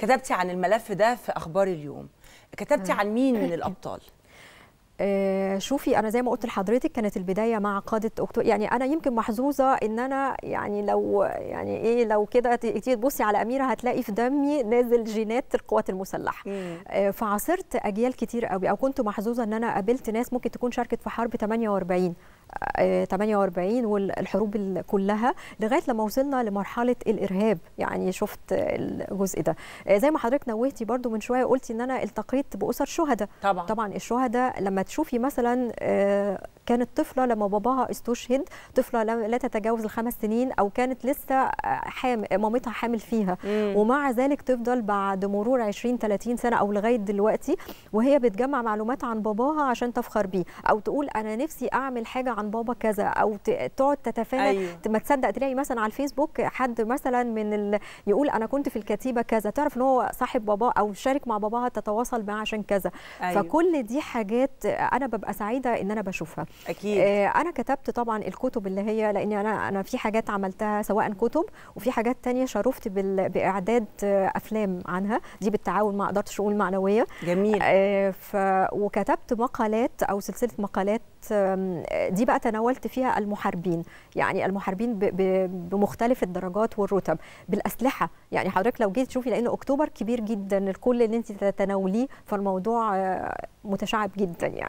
كتبتي عن الملف ده في اخبار اليوم كتبتي عن مين من الابطال آه، شوفي انا زي ما قلت لحضرتك كانت البدايه مع قاده اكتوبر يعني انا يمكن محظوظه ان انا يعني لو يعني ايه لو كده تيجي تبصي على اميره هتلاقي في دمي نازل جينات القوات المسلحه آه، فعاصرت اجيال كتير قوي او كنت محظوظه ان انا قابلت ناس ممكن تكون شاركت في حرب 48 48 والحروب كلها لغايه لما وصلنا لمرحله الارهاب يعني شفت الجزء ده آه، زي ما حضرتك نوهتي برضو من شويه قلتي ان انا التقيت باسر شهداء طبعا طبعا الشهداء لما تشوفي مثلا آه، كانت طفله لما باباها استشهد طفله لا تتجاوز الخمس سنين او كانت لسه آه، حامل مامتها حامل فيها مم. ومع ذلك تفضل بعد مرور 20 30 سنه او لغايه دلوقتي وهي بتجمع معلومات عن باباها عشان تفخر بيه او تقول انا نفسي اعمل حاجه عن بابا كذا او تقعد تتفاهم أيوة. ما تصدق تلاقي مثلا على الفيسبوك حد مثلا من ال... يقول انا كنت في الكتيبه كذا تعرف ان هو صاحب باباه او شارك مع باباها تتواصل معاه عشان كذا أيوة. فكل دي حاجات انا ببقى سعيده ان انا بشوفها اكيد آه انا كتبت طبعا الكتب اللي هي لاني انا انا في حاجات عملتها سواء كتب وفي حاجات تانية شرفت باعداد آه افلام عنها دي بالتعاون مع اداره الشؤون المعنويه جميل آه ف وكتبت مقالات او سلسله مقالات دي بقى تناولت فيها المحاربين يعني المحاربين بمختلف الدرجات والرتب بالاسلحه يعني حضرتك لو جيت تشوفي لان اكتوبر كبير جدا الكل اللي انت تتناوليه فالموضوع آه، متشعب جدا يعني